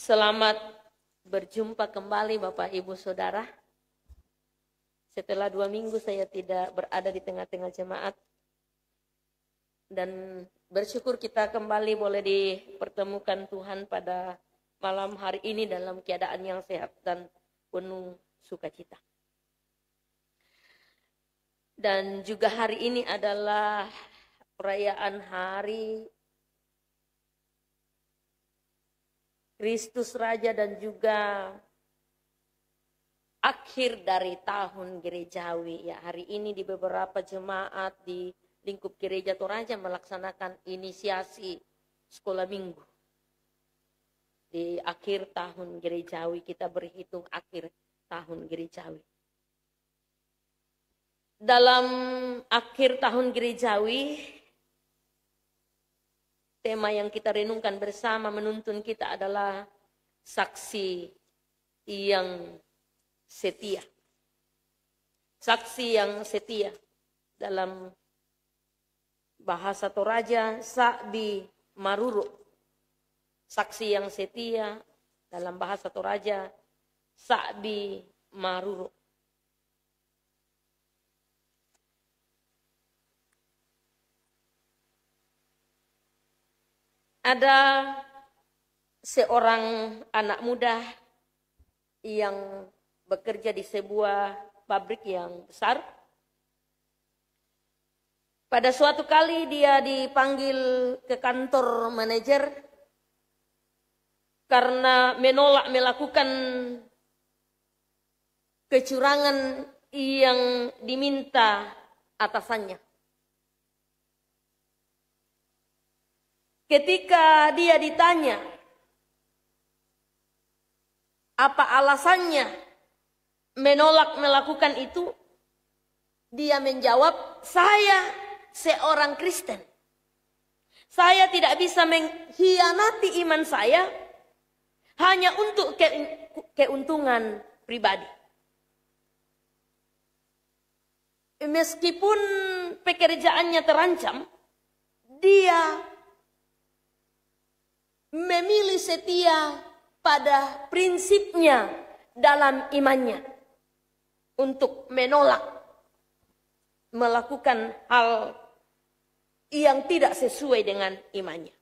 Selamat berjumpa kembali Bapak Ibu Saudara. Setelah dua minggu saya tidak berada di tengah-tengah jemaat. Dan bersyukur kita kembali boleh dipertemukan Tuhan pada malam hari ini dalam keadaan yang sehat dan penuh sukacita. Dan juga hari ini adalah perayaan hari Kristus Raja dan juga akhir dari tahun gerejawi ya hari ini di beberapa jemaat di lingkup gereja Toraja melaksanakan inisiasi sekolah minggu di akhir tahun gerejawi kita berhitung akhir tahun gerejawi dalam akhir tahun gerejawi tema yang kita renungkan bersama menuntun kita adalah saksi yang setia. Saksi yang setia dalam bahasa Toraja Sa'bi Maruru. Saksi yang setia dalam bahasa Toraja Sa'bi Maruru. Ada seorang anak muda yang bekerja di sebuah pabrik yang besar. Pada suatu kali dia dipanggil ke kantor manajer karena menolak melakukan kecurangan yang diminta atasannya. ketika dia ditanya apa alasannya menolak melakukan itu, dia menjawab, "Saya seorang Kristen. Saya tidak bisa mengkhianati iman saya hanya untuk keuntungan pribadi." Meskipun pekerjaannya terancam, dia memilih setia pada prinsipnya dalam imannya untuk menolak melakukan hal yang tidak sesuai dengan imannya.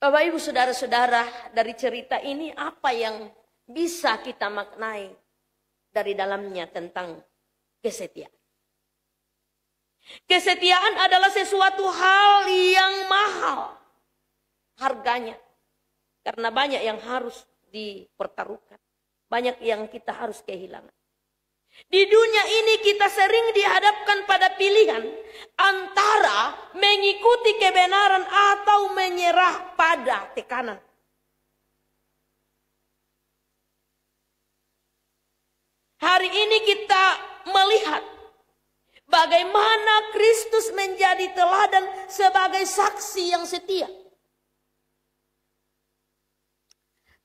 Bapak Ibu saudara-saudara dari cerita ini apa yang bisa kita maknai dari dalamnya tentang kesetiaan. Kesetiaan adalah sesuatu hal yang mahal harganya. Karena banyak yang harus dipertaruhkan. Banyak yang kita harus kehilangan. Di dunia ini kita sering dihadapkan pada pilihan antara mengikuti kebenaran atau menyerah pada tekanan. Hari ini kita melihat Bagaimana Kristus menjadi teladan sebagai saksi yang setia.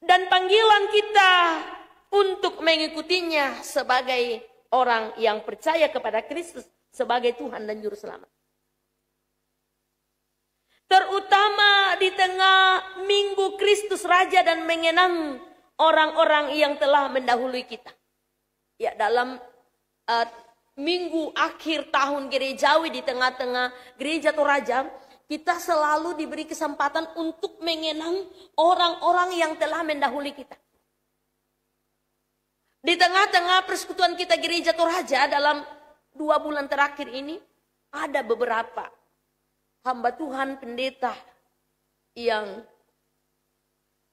Dan panggilan kita untuk mengikutinya sebagai orang yang percaya kepada Kristus sebagai Tuhan dan Juru Selamat. Terutama di tengah Minggu Kristus Raja dan mengenang orang-orang yang telah mendahului kita. Ya dalam uh, minggu akhir tahun gerejawi di tengah-tengah gereja Toraja, kita selalu diberi kesempatan untuk mengenang orang-orang yang telah mendahului kita. Di tengah-tengah persekutuan kita gereja Toraja dalam dua bulan terakhir ini, ada beberapa hamba Tuhan pendeta yang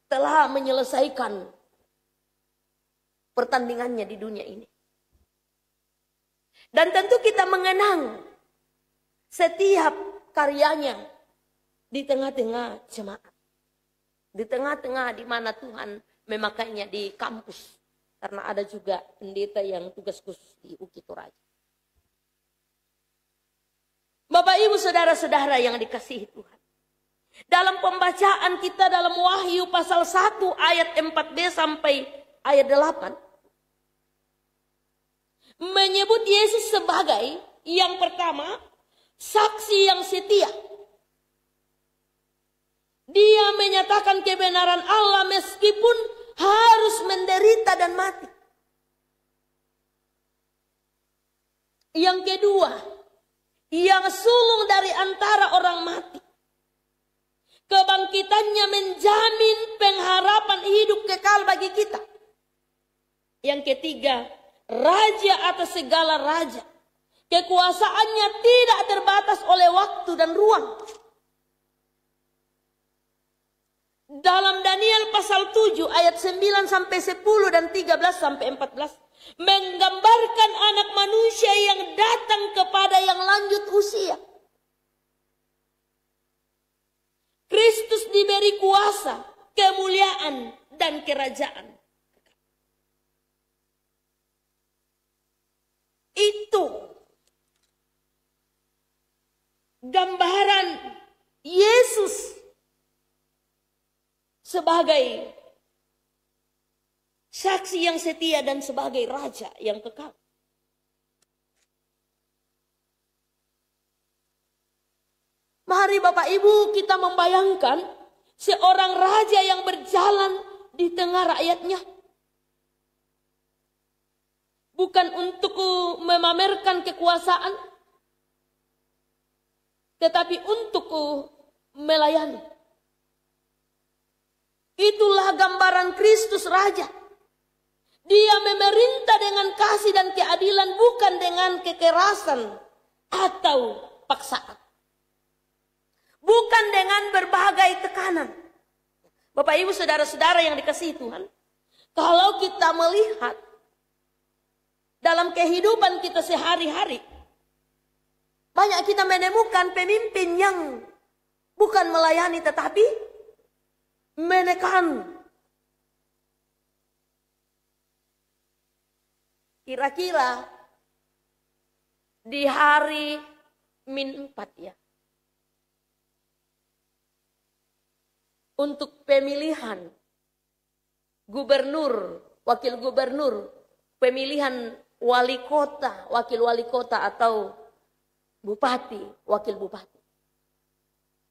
telah menyelesaikan pertandingannya di dunia ini. Dan tentu kita mengenang setiap karyanya di tengah-tengah jemaat. Di tengah-tengah di mana Tuhan memakainya di kampus. Karena ada juga pendeta yang tugas khusus di UKI Toraja. Bapak ibu saudara-saudara yang dikasihi Tuhan. Dalam pembacaan kita dalam Wahyu pasal 1 ayat 4b sampai ayat 8 menyebut Yesus sebagai yang pertama saksi yang setia. Dia menyatakan kebenaran Allah meskipun harus menderita dan mati. Yang kedua, yang sulung dari antara orang mati. Kebangkitannya menjamin pengharapan hidup kekal bagi kita. Yang ketiga, raja atas segala raja. Kekuasaannya tidak terbatas oleh waktu dan ruang. Dalam Daniel pasal 7 ayat 9 sampai 10 dan 13 sampai 14 menggambarkan anak manusia yang datang kepada yang lanjut usia. Kristus diberi kuasa, kemuliaan dan kerajaan. itu gambaran Yesus sebagai saksi yang setia dan sebagai raja yang kekal. Mari Bapak Ibu kita membayangkan seorang raja yang berjalan di tengah rakyatnya bukan untukku memamerkan kekuasaan, tetapi untukku melayani. Itulah gambaran Kristus Raja. Dia memerintah dengan kasih dan keadilan, bukan dengan kekerasan atau paksaan. Bukan dengan berbagai tekanan. Bapak ibu saudara-saudara yang dikasih Tuhan. Kalau kita melihat dalam kehidupan kita sehari-hari. Banyak kita menemukan pemimpin yang bukan melayani tetapi menekan. Kira-kira di hari min empat ya. Untuk pemilihan gubernur, wakil gubernur, pemilihan wali kota, wakil wali kota atau bupati, wakil bupati.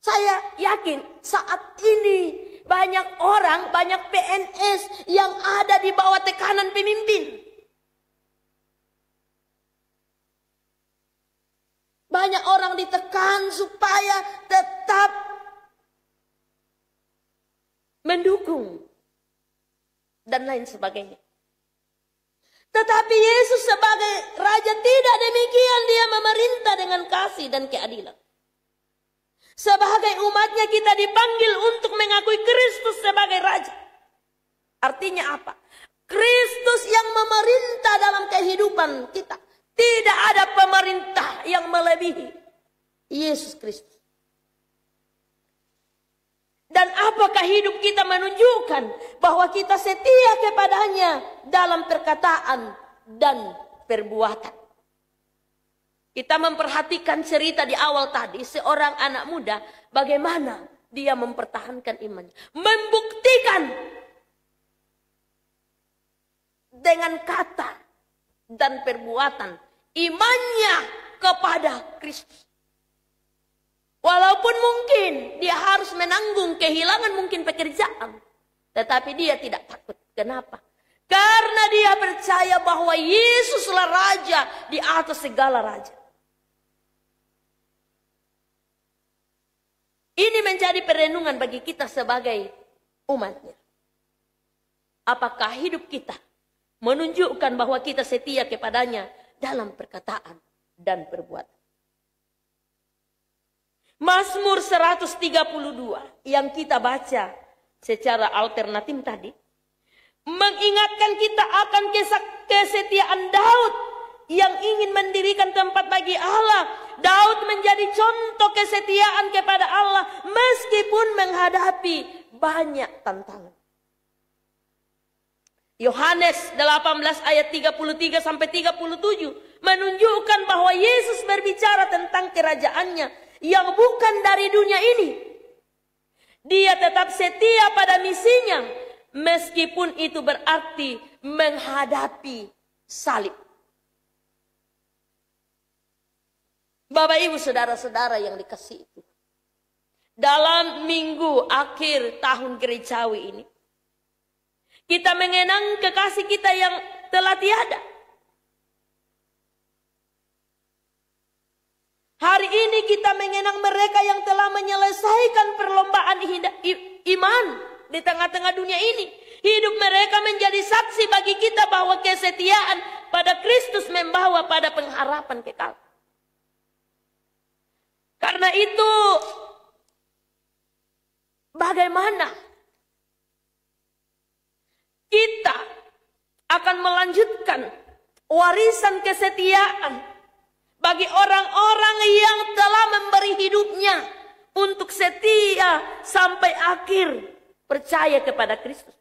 Saya yakin saat ini banyak orang, banyak PNS yang ada di bawah tekanan pemimpin. Banyak orang ditekan supaya tetap mendukung dan lain sebagainya. Tetapi Yesus sebagai raja tidak demikian dia memerintah dengan kasih dan keadilan. Sebagai umatnya kita dipanggil untuk mengakui Kristus sebagai raja. Artinya apa? Kristus yang memerintah dalam kehidupan kita. Tidak ada pemerintah yang melebihi Yesus Kristus. Dan apakah hidup kita menunjukkan bahwa kita setia kepadanya dalam perkataan dan perbuatan. Kita memperhatikan cerita di awal tadi seorang anak muda bagaimana dia mempertahankan imannya. Membuktikan dengan kata dan perbuatan imannya kepada Kristus. Walaupun mungkin dia harus menanggung kehilangan mungkin pekerjaan. Tetapi dia tidak takut. Kenapa? Karena dia percaya bahwa Yesuslah Raja di atas segala Raja. Ini menjadi perenungan bagi kita sebagai umatnya. Apakah hidup kita menunjukkan bahwa kita setia kepadanya dalam perkataan dan perbuatan. Mazmur 132 yang kita baca secara alternatif tadi mengingatkan kita akan kesetiaan Daud yang ingin mendirikan tempat bagi Allah. Daud menjadi contoh kesetiaan kepada Allah meskipun menghadapi banyak tantangan. Yohanes 18 ayat 33 sampai 37 menunjukkan bahwa Yesus berbicara tentang kerajaannya yang bukan dari dunia ini. Dia tetap setia pada misinya meskipun itu berarti menghadapi salib. Bapak Ibu saudara-saudara yang dikasih itu. Dalam minggu akhir tahun gerejawi ini. Kita mengenang kekasih kita yang telah tiada. Hari ini kita mengenang mereka yang telah menyelesaikan perlombaan iman di tengah-tengah dunia ini. Hidup mereka menjadi saksi bagi kita bahwa kesetiaan pada Kristus membawa pada pengharapan kekal. Karena itu, bagaimana kita akan melanjutkan warisan kesetiaan bagi orang-orang yang telah memberi hidupnya untuk setia sampai akhir percaya kepada Kristus.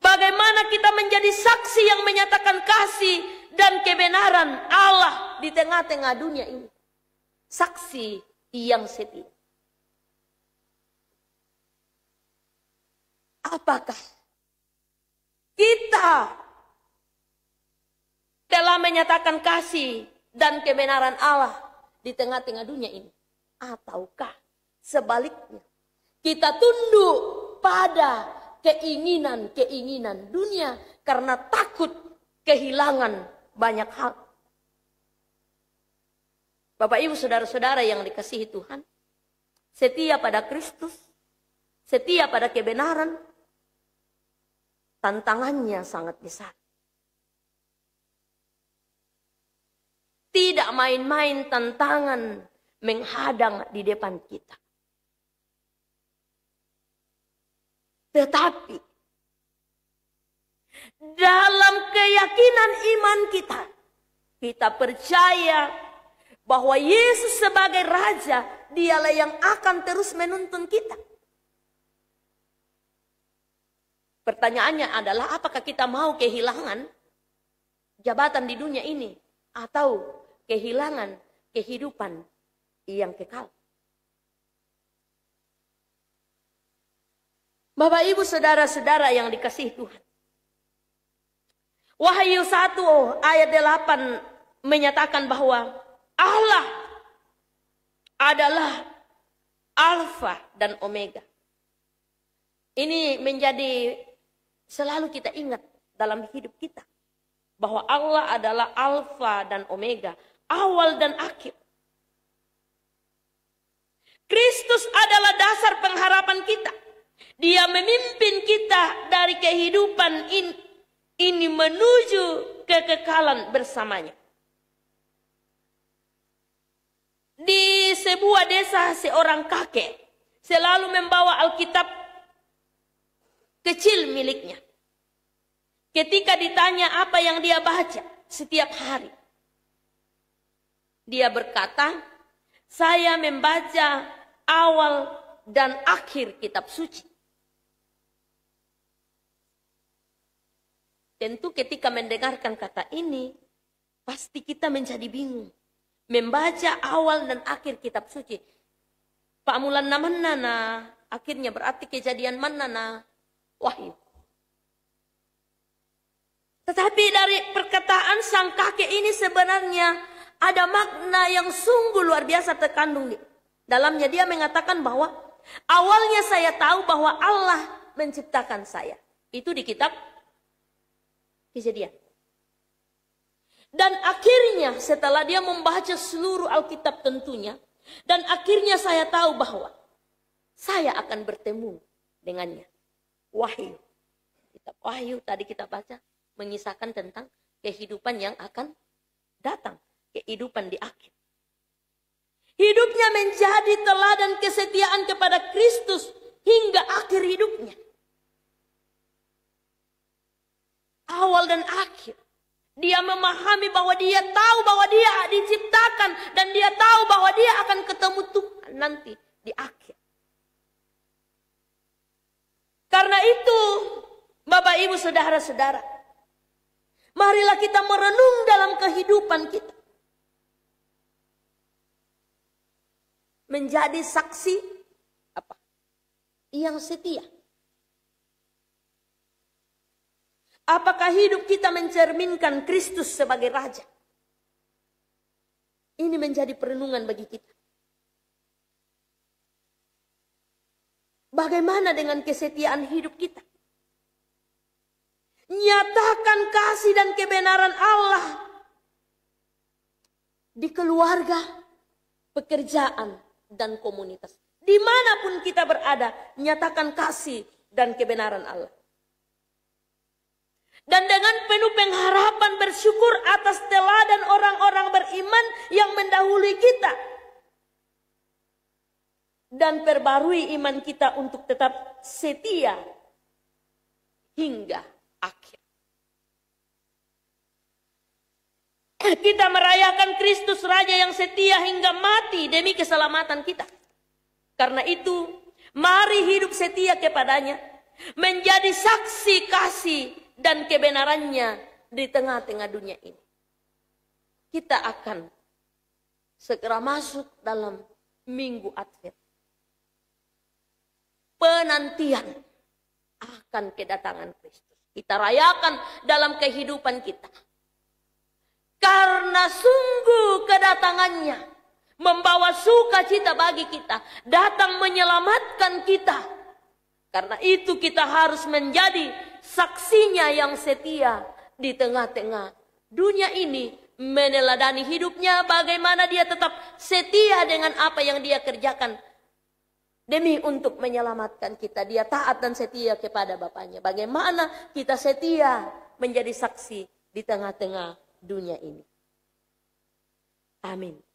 Bagaimana kita menjadi saksi yang menyatakan kasih dan kebenaran Allah di tengah-tengah dunia ini. Saksi yang setia. Apakah kita telah menyatakan kasih dan kebenaran Allah di tengah-tengah dunia ini? Ataukah sebaliknya kita tunduk pada keinginan-keinginan dunia karena takut kehilangan banyak hal. Bapak ibu saudara-saudara yang dikasihi Tuhan, setia pada Kristus, setia pada kebenaran, tantangannya sangat besar. Tidak main-main tantangan menghadang di depan kita. Tetapi dalam keyakinan iman kita, kita percaya bahwa Yesus sebagai Raja, dialah yang akan terus menuntun kita. Pertanyaannya adalah apakah kita mau kehilangan jabatan di dunia ini atau kehilangan kehidupan yang kekal. Bapak ibu saudara-saudara yang dikasih Tuhan. Wahyu 1 ayat 8 menyatakan bahwa Allah adalah Alfa dan Omega. Ini menjadi selalu kita ingat dalam hidup kita. Bahwa Allah adalah Alfa dan Omega awal dan akhir. Kristus adalah dasar pengharapan kita. Dia memimpin kita dari kehidupan ini, menuju kekekalan bersamanya. Di sebuah desa seorang kakek selalu membawa Alkitab kecil miliknya. Ketika ditanya apa yang dia baca setiap hari, dia berkata, saya membaca awal dan akhir kitab suci. Tentu ketika mendengarkan kata ini, pasti kita menjadi bingung. Membaca awal dan akhir kitab suci. Pak mana na? Akhirnya berarti kejadian mana Wahyu. Tetapi dari perkataan sang kakek ini sebenarnya ada makna yang sungguh luar biasa terkandung di dalamnya dia mengatakan bahwa awalnya saya tahu bahwa Allah menciptakan saya itu di kitab kejadian dan akhirnya setelah dia membaca seluruh Alkitab tentunya dan akhirnya saya tahu bahwa saya akan bertemu dengannya wahyu kitab wahyu tadi kita baca mengisahkan tentang kehidupan yang akan datang kehidupan di akhir. Hidupnya menjadi teladan kesetiaan kepada Kristus hingga akhir hidupnya. Awal dan akhir. Dia memahami bahwa dia tahu bahwa dia diciptakan dan dia tahu bahwa dia akan ketemu Tuhan nanti di akhir. Karena itu, Bapak Ibu Saudara-saudara, marilah kita merenung menjadi saksi apa? Yang setia. Apakah hidup kita mencerminkan Kristus sebagai raja? Ini menjadi perenungan bagi kita. Bagaimana dengan kesetiaan hidup kita? Nyatakan kasih dan kebenaran Allah di keluarga, pekerjaan, dan komunitas. Dimanapun kita berada, nyatakan kasih dan kebenaran Allah. Dan dengan penuh pengharapan bersyukur atas teladan orang-orang beriman yang mendahului kita. Dan perbarui iman kita untuk tetap setia hingga akhir. Kita merayakan Kristus Raja yang setia hingga mati demi keselamatan kita. Karena itu, mari hidup setia kepadanya, menjadi saksi kasih dan kebenarannya di tengah-tengah dunia ini. Kita akan segera masuk dalam minggu Advent. Penantian akan kedatangan Kristus. Kita rayakan dalam kehidupan kita. Karena sungguh kedatangannya membawa sukacita bagi kita, datang menyelamatkan kita. Karena itu kita harus menjadi saksinya yang setia di tengah-tengah dunia ini meneladani hidupnya bagaimana dia tetap setia dengan apa yang dia kerjakan demi untuk menyelamatkan kita. Dia taat dan setia kepada Bapaknya. Bagaimana kita setia menjadi saksi di tengah-tengah dunia ini. Amin.